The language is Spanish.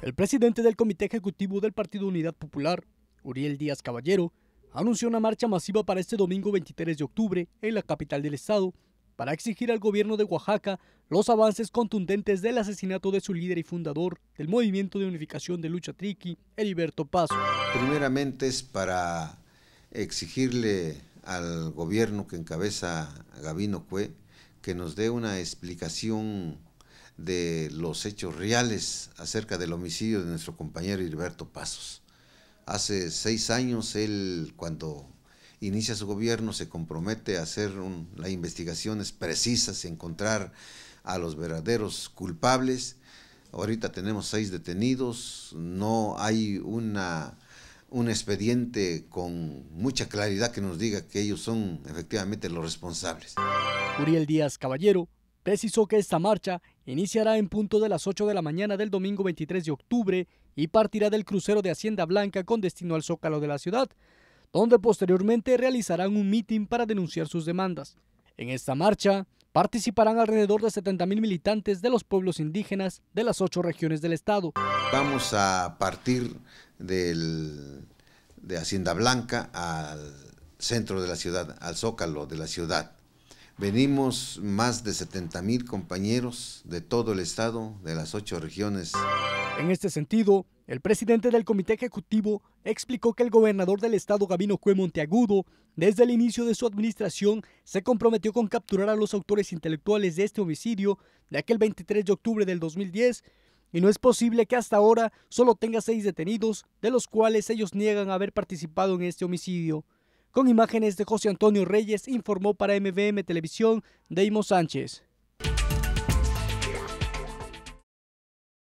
El presidente del Comité Ejecutivo del Partido Unidad Popular, Uriel Díaz Caballero, anunció una marcha masiva para este domingo 23 de octubre en la capital del estado para exigir al gobierno de Oaxaca los avances contundentes del asesinato de su líder y fundador del Movimiento de Unificación de Lucha Triqui, Heriberto Paso. Primeramente es para exigirle al gobierno que encabeza Gabino Cue que nos dé una explicación de los hechos reales acerca del homicidio de nuestro compañero Hilberto Pasos. Hace seis años él, cuando inicia su gobierno, se compromete a hacer un, las investigaciones precisas y encontrar a los verdaderos culpables. Ahorita tenemos seis detenidos, no hay una, un expediente con mucha claridad que nos diga que ellos son efectivamente los responsables. Uriel Díaz Caballero precisó que esta marcha iniciará en punto de las 8 de la mañana del domingo 23 de octubre y partirá del crucero de Hacienda Blanca con destino al Zócalo de la ciudad, donde posteriormente realizarán un mitin para denunciar sus demandas. En esta marcha participarán alrededor de 70.000 militantes de los pueblos indígenas de las ocho regiones del estado. Vamos a partir del, de Hacienda Blanca al centro de la ciudad, al zócalo de la ciudad. Venimos más de 70 mil compañeros de todo el estado, de las ocho regiones. En este sentido, el presidente del comité ejecutivo explicó que el gobernador del estado, Gabino Cue Monteagudo, desde el inicio de su administración se comprometió con capturar a los autores intelectuales de este homicidio de aquel 23 de octubre del 2010 y no es posible que hasta ahora solo tenga seis detenidos, de los cuales ellos niegan haber participado en este homicidio. Con imágenes de José Antonio Reyes, informó para MVM Televisión Deimos Sánchez.